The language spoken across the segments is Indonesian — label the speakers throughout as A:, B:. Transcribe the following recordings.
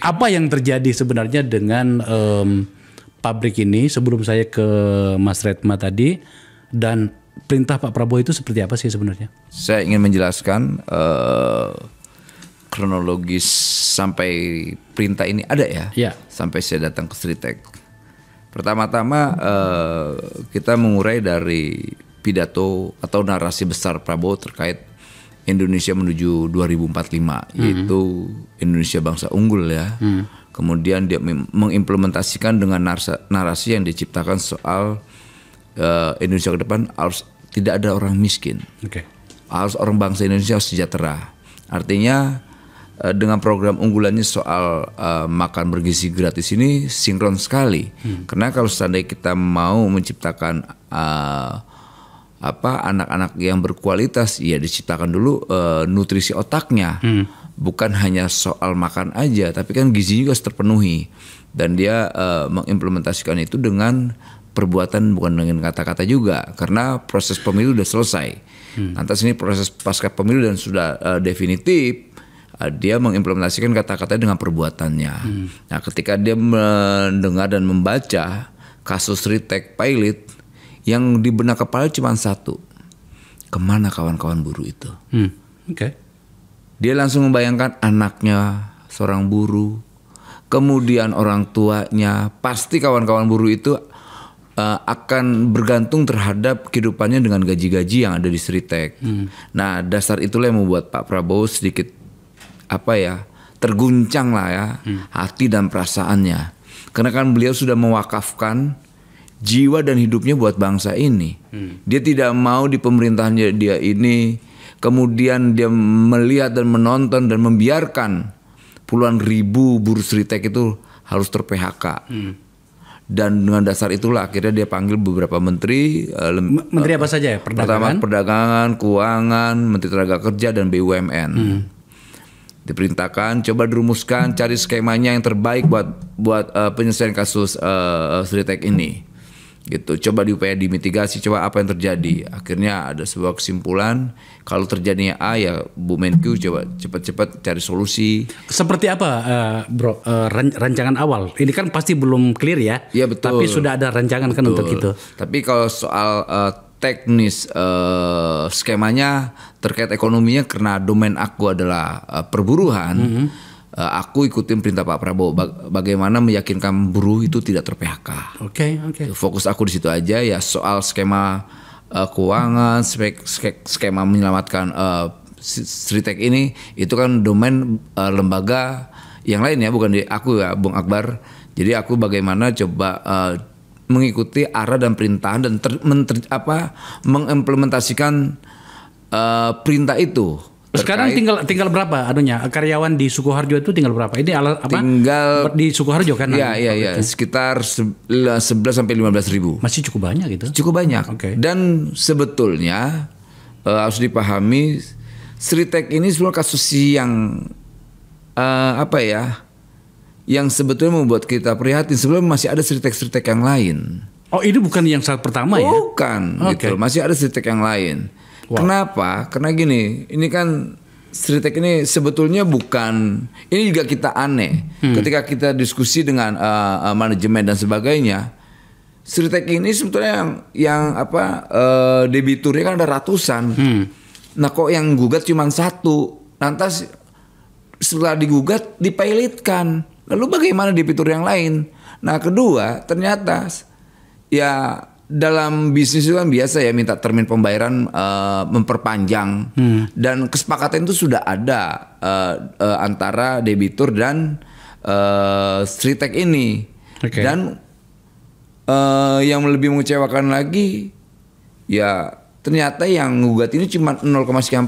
A: apa yang terjadi sebenarnya dengan um, pabrik ini sebelum saya ke Mas Retma tadi dan perintah Pak Prabowo itu seperti apa sih sebenarnya?
B: Saya ingin menjelaskan uh, kronologis sampai perintah ini ada ya, ya. sampai saya datang ke Sritek. Pertama-tama uh, kita mengurai dari pidato atau narasi besar Prabowo terkait Indonesia menuju 2045 hmm. yaitu hmm. Indonesia bangsa unggul ya. Hmm. Kemudian dia mengimplementasikan dengan narasi yang diciptakan soal uh, Indonesia ke depan harus tidak ada orang miskin. Okay. Harus orang bangsa Indonesia harus sejahtera. Artinya uh, dengan program unggulannya soal uh, makan bergizi gratis ini sinkron sekali. Hmm. Karena kalau seandainya kita mau menciptakan uh, apa anak-anak yang berkualitas ya diciptakan dulu e, nutrisi otaknya hmm. bukan hanya soal makan aja tapi kan gizi juga harus terpenuhi dan dia e, mengimplementasikan itu dengan perbuatan bukan dengan kata-kata juga karena proses pemilu sudah selesai hmm. lantas ini proses pasca pemilu dan sudah e, definitif dia mengimplementasikan kata-kata dengan perbuatannya hmm. nah ketika dia mendengar dan membaca kasus retake Pilot yang di benak kepala cuma satu kemana kawan-kawan buruh itu hmm. oke okay. dia langsung membayangkan anaknya seorang buruh kemudian orang tuanya pasti kawan-kawan buruh itu eh, akan bergantung terhadap kehidupannya dengan gaji-gaji yang ada di Seritek. Hmm. Nah dasar itulah yang membuat Pak Prabowo sedikit apa ya terguncang lah ya hmm. hati dan perasaannya karena kan beliau sudah mewakafkan jiwa dan hidupnya buat bangsa ini. Hmm. Dia tidak mau di pemerintahannya dia ini kemudian dia melihat dan menonton dan membiarkan puluhan ribu buruh Sritek itu harus ter-PHK. Hmm. Dan dengan dasar itulah akhirnya dia panggil beberapa menteri. Eh, menteri
A: apa saja ya? Eh, perdagangan? Pertama
B: perdagangan, keuangan, menteri tenaga kerja dan BUMN. Hmm. Diperintahkan, coba dirumuskan, cari skemanya yang terbaik buat buat uh, penyelesaian kasus uh, Sritek ini gitu coba diupaya dimitigasi coba apa yang terjadi akhirnya ada sebuah kesimpulan kalau terjadinya A ya Bu Menkyu coba cepat-cepat cari solusi seperti apa uh, bro uh, rancangan awal ini kan pasti belum clear ya ya betul tapi sudah ada rancangan betul. kan untuk itu tapi kalau soal uh, teknis uh, skemanya terkait ekonominya karena domain aku adalah uh, perburuhan mm -hmm Eh, aku ikutin perintah Pak Prabowo bagaimana meyakinkan buruh itu tidak ter-PHK.
A: Oke, okay, oke. Okay.
B: Ya, fokus aku di situ aja ya soal skema uh, keuangan, spek, skema menyelamatkan uh, Sritek ini itu kan domain uh, lembaga yang lain ya bukan di aku ya Bung Akbar. Jadi aku bagaimana coba uh, mengikuti arah dan perintah dan ter, ter apa mengimplementasikan uh, perintah itu
A: sekarang tinggal tinggal berapa adanya karyawan di Sukoharjo itu tinggal berapa? Ini ala, apa? Tinggal di
B: Sukoharjo kan? Iya iya iya sekitar 11 sampai 15 ribu. Masih cukup banyak gitu? Cukup banyak. Oke. Okay. Dan sebetulnya uh, harus dipahami Sritek ini sebenarnya kasus yang uh, apa ya? Yang sebetulnya membuat kita prihatin. Sebelum masih ada Sritek-Sritek yang lain. Oh ini bukan yang saat pertama bukan, ya? Bukan gitu. okay. Masih ada Sritek yang lain. Wow. Kenapa? Karena gini, ini kan street tech ini sebetulnya bukan ini juga kita aneh hmm. ketika kita diskusi dengan uh, uh, manajemen dan sebagainya. Street tech ini sebetulnya yang yang apa uh, debiturnya kan ada ratusan. Hmm. Nah kok yang gugat cuma satu. Lantas setelah digugat dipailitkan, Lalu bagaimana debitur yang lain? Nah kedua ternyata ya dalam bisnis itu kan biasa ya minta termin pembayaran uh, memperpanjang hmm. dan kesepakatan itu sudah ada uh, uh, antara debitur dan uh, Streetek ini okay. dan uh, yang lebih mengecewakan lagi ya ternyata yang gugat ini cuma 0,5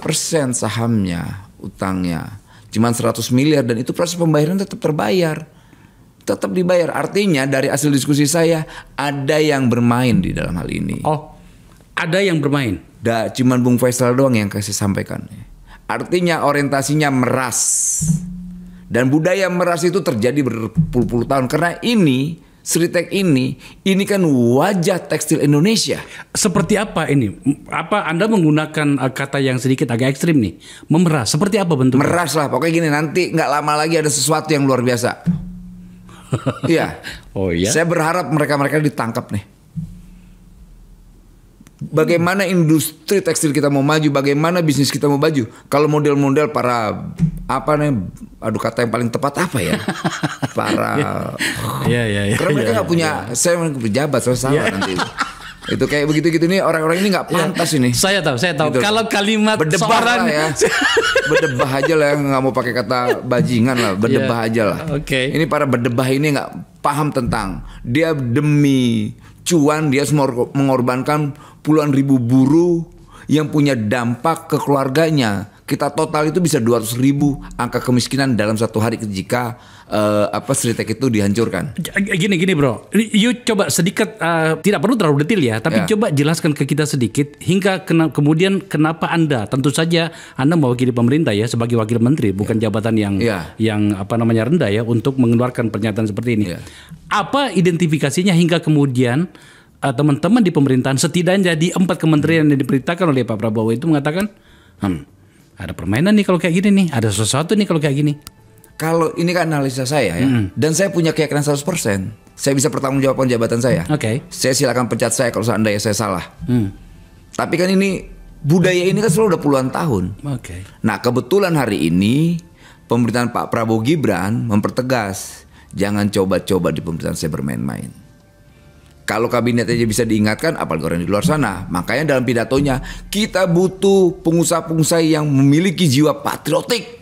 B: persen sahamnya utangnya cuma 100 miliar dan itu proses pembayaran tetap terbayar tetap dibayar. Artinya dari hasil diskusi saya ada yang bermain di dalam hal ini. Oh, ada yang bermain. Da, cuman Bung Faisal doang yang kasih sampaikan. Artinya orientasinya meras. Dan budaya meras itu terjadi berpuluh-puluh tahun karena ini Sritek ini, ini kan wajah tekstil Indonesia.
A: Seperti apa ini? Apa Anda menggunakan eh, kata yang sedikit agak ekstrim nih? Memeras.
B: Seperti apa bentuknya? Meras lah. Pokoknya gini nanti nggak lama lagi ada sesuatu yang luar biasa iya. Oh iya. Saya berharap mereka-mereka ditangkap nih. Bagaimana industri tekstil kita mau maju, bagaimana bisnis kita mau maju? Kalau model-model para apa nih? Aduh kata yang paling tepat apa ya? Para. Iya iya iya. Karena mereka iya, nggak ya, punya. Ya. Saya menjabat, saya salah yeah. nanti. itu kayak begitu gitu nih orang-orang ini nggak iya. pantas ini saya tahu saya tahu gitu. kalau kalimat berdebah seorang... ya berdebah aja lah nggak mau pakai kata bajingan lah iya. berdebah yeah. aja lah oke okay. ini para berdebah ini nggak paham tentang dia demi cuan dia mengorbankan puluhan ribu buruh yang punya dampak ke keluarganya kita total itu bisa 200 ribu angka kemiskinan dalam satu hari jika uh, apa Sritek itu dihancurkan.
A: Gini gini bro, you coba sedikit uh, tidak perlu terlalu detail ya, tapi yeah. coba jelaskan ke kita sedikit hingga kena, kemudian kenapa anda tentu saja anda mewakili pemerintah ya sebagai wakil menteri bukan ya. jabatan yang yeah. yang apa namanya rendah ya untuk mengeluarkan pernyataan seperti ini. Yeah. Apa identifikasinya hingga kemudian eh, teman-teman di pemerintahan setidaknya di empat kementerian yang diperintahkan oleh Pak Prabowo itu mengatakan, hmm, ada permainan nih
B: kalau kayak gini nih, ada sesuatu nih kalau kayak gini. Kalau ini kan analisa saya ya, mm. dan saya punya keyakinan 100%, saya bisa pertanggungjawabkan jabatan saya. Oke. Okay. Saya silakan pecat saya kalau seandainya saya salah. Mm. Tapi kan ini budaya ini kan selalu udah puluhan tahun. Oke. Okay. Nah, kebetulan hari ini pemerintahan Pak Prabowo Gibran mempertegas jangan coba-coba di pemerintahan saya bermain-main. Kalau kabinet aja bisa diingatkan, apalagi orang di luar sana. Makanya dalam pidatonya, kita butuh pengusaha-pengusaha yang memiliki jiwa patriotik